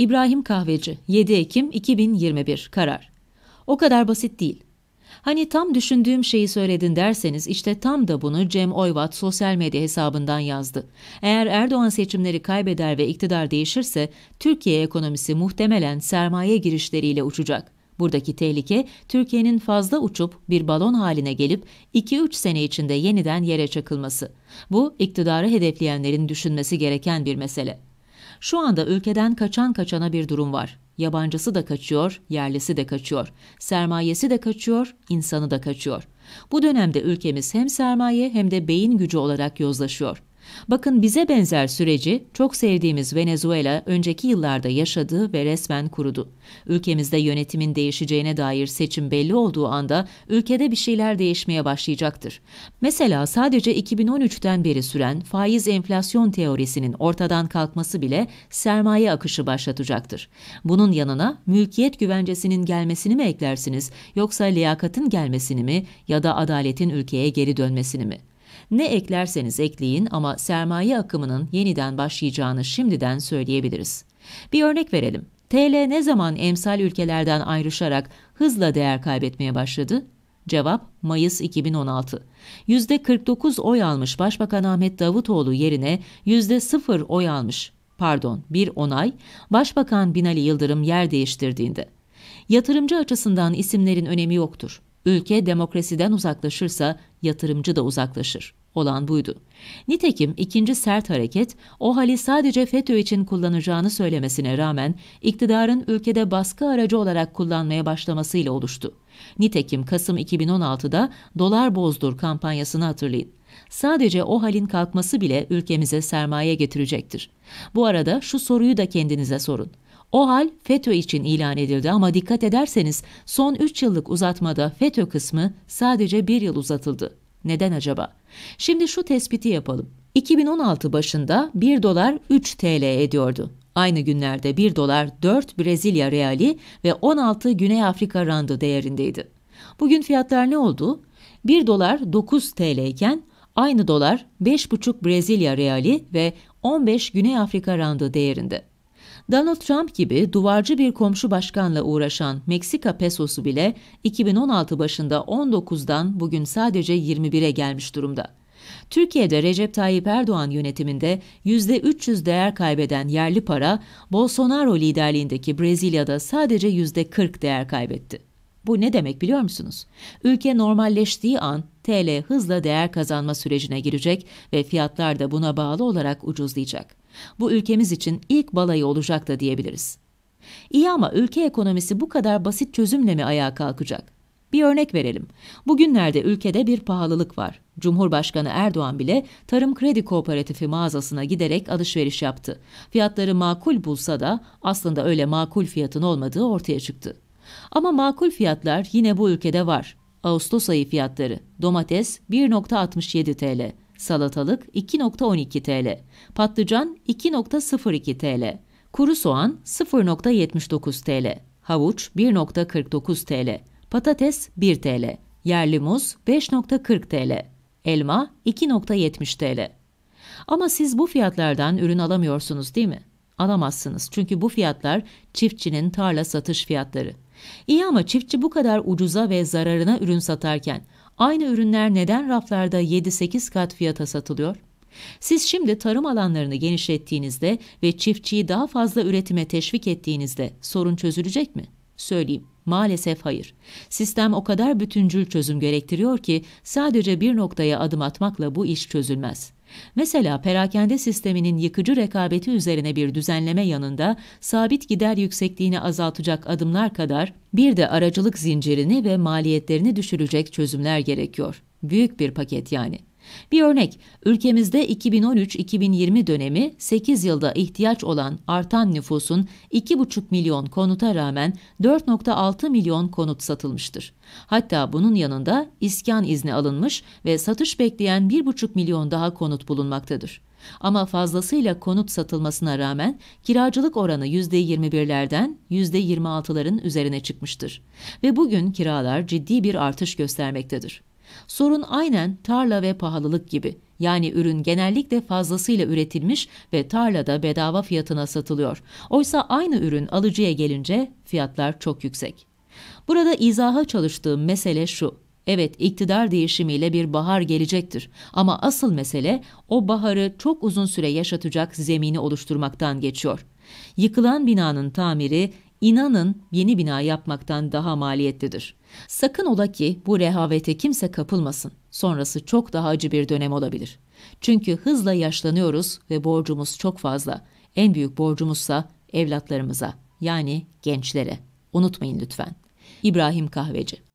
İbrahim Kahveci 7 Ekim 2021 karar. O kadar basit değil. Hani tam düşündüğüm şeyi söyledin derseniz işte tam da bunu Cem Oyvat sosyal medya hesabından yazdı. Eğer Erdoğan seçimleri kaybeder ve iktidar değişirse Türkiye ekonomisi muhtemelen sermaye girişleriyle uçacak. Buradaki tehlike Türkiye'nin fazla uçup bir balon haline gelip 2-3 sene içinde yeniden yere çakılması. Bu iktidarı hedefleyenlerin düşünmesi gereken bir mesele. Şu anda ülkeden kaçan kaçana bir durum var. Yabancısı da kaçıyor, yerlisi de kaçıyor. Sermayesi de kaçıyor, insanı da kaçıyor. Bu dönemde ülkemiz hem sermaye hem de beyin gücü olarak yozlaşıyor. Bakın bize benzer süreci çok sevdiğimiz Venezuela önceki yıllarda yaşadı ve resmen kurudu. Ülkemizde yönetimin değişeceğine dair seçim belli olduğu anda ülkede bir şeyler değişmeye başlayacaktır. Mesela sadece 2013'ten beri süren faiz enflasyon teorisinin ortadan kalkması bile sermaye akışı başlatacaktır. Bunun yanına mülkiyet güvencesinin gelmesini mi eklersiniz yoksa liyakatın gelmesini mi ya da adaletin ülkeye geri dönmesini mi? Ne eklerseniz ekleyin ama sermaye akımının yeniden başlayacağını şimdiden söyleyebiliriz. Bir örnek verelim. TL ne zaman emsal ülkelerden ayrışarak hızla değer kaybetmeye başladı? Cevap Mayıs 2016. %49 oy almış Başbakan Ahmet Davutoğlu yerine %0 oy almış, pardon bir onay, Başbakan Binali Yıldırım yer değiştirdiğinde. Yatırımcı açısından isimlerin önemi yoktur. Ülke demokrasiden uzaklaşırsa yatırımcı da uzaklaşır olan buydu. Nitekim ikinci sert hareket OHAL'i sadece FETÖ için kullanacağını söylemesine rağmen iktidarın ülkede baskı aracı olarak kullanmaya başlamasıyla oluştu. Nitekim Kasım 2016'da dolar bozdur kampanyasını hatırlayın. Sadece o halin kalkması bile ülkemize sermaye getirecektir. Bu arada şu soruyu da kendinize sorun. O hal FETÖ için ilan edildi ama dikkat ederseniz son 3 yıllık uzatmada FETÖ kısmı sadece 1 yıl uzatıldı. Neden acaba? Şimdi şu tespiti yapalım. 2016 başında 1 dolar 3 TL ediyordu. Aynı günlerde 1 dolar 4 Brezilya reali ve 16 Güney Afrika randı değerindeydi. Bugün fiyatlar ne oldu? 1 dolar 9 TL iken aynı dolar 5,5 Brezilya reali ve 15 Güney Afrika randı değerinde. Donald Trump gibi duvarcı bir komşu başkanla uğraşan Meksika pesosu bile 2016 başında 19'dan bugün sadece 21'e gelmiş durumda. Türkiye'de Recep Tayyip Erdoğan yönetiminde %300 değer kaybeden yerli para, Bolsonaro liderliğindeki Brezilya'da sadece %40 değer kaybetti. Bu ne demek biliyor musunuz? Ülke normalleştiği an TL hızla değer kazanma sürecine girecek ve fiyatlar da buna bağlı olarak ucuzlayacak. Bu ülkemiz için ilk balayı olacak da diyebiliriz. İyi ama ülke ekonomisi bu kadar basit çözümle mi ayağa kalkacak? Bir örnek verelim. Bugünlerde ülkede bir pahalılık var. Cumhurbaşkanı Erdoğan bile Tarım Kredi Kooperatifi mağazasına giderek alışveriş yaptı. Fiyatları makul bulsa da aslında öyle makul fiyatın olmadığı ortaya çıktı. Ama makul fiyatlar yine bu ülkede var. Ağustos ayı fiyatları domates 1.67 TL, salatalık 2.12 TL, patlıcan 2.02 TL, kuru soğan 0.79 TL, havuç 1.49 TL, patates 1 TL, yerli muz 5.40 TL, elma 2.70 TL. Ama siz bu fiyatlardan ürün alamıyorsunuz değil mi? Alamazsınız çünkü bu fiyatlar çiftçinin tarla satış fiyatları. İyi ama çiftçi bu kadar ucuza ve zararına ürün satarken aynı ürünler neden raflarda 7-8 kat fiyata satılıyor? Siz şimdi tarım alanlarını genişlettiğinizde ve çiftçiyi daha fazla üretime teşvik ettiğinizde sorun çözülecek mi?'' Söyleyeyim, maalesef hayır. Sistem o kadar bütüncül çözüm gerektiriyor ki sadece bir noktaya adım atmakla bu iş çözülmez. Mesela perakende sisteminin yıkıcı rekabeti üzerine bir düzenleme yanında sabit gider yüksekliğini azaltacak adımlar kadar bir de aracılık zincirini ve maliyetlerini düşürecek çözümler gerekiyor. Büyük bir paket yani. Bir örnek, ülkemizde 2013-2020 dönemi 8 yılda ihtiyaç olan artan nüfusun 2,5 milyon konuta rağmen 4,6 milyon konut satılmıştır. Hatta bunun yanında iskan izni alınmış ve satış bekleyen 1,5 milyon daha konut bulunmaktadır. Ama fazlasıyla konut satılmasına rağmen kiracılık oranı %21'lerden %26'ların üzerine çıkmıştır. Ve bugün kiralar ciddi bir artış göstermektedir. Sorun aynen tarla ve pahalılık gibi. Yani ürün genellikle fazlasıyla üretilmiş ve tarlada bedava fiyatına satılıyor. Oysa aynı ürün alıcıya gelince fiyatlar çok yüksek. Burada izaha çalıştığım mesele şu. Evet iktidar değişimiyle bir bahar gelecektir ama asıl mesele o baharı çok uzun süre yaşatacak zemini oluşturmaktan geçiyor. Yıkılan binanın tamiri, İnanın yeni bina yapmaktan daha maliyetlidir. Sakın ola ki bu rehavete kimse kapılmasın. Sonrası çok daha acı bir dönem olabilir. Çünkü hızla yaşlanıyoruz ve borcumuz çok fazla. En büyük borcumuzsa evlatlarımıza yani gençlere. Unutmayın lütfen. İbrahim Kahveci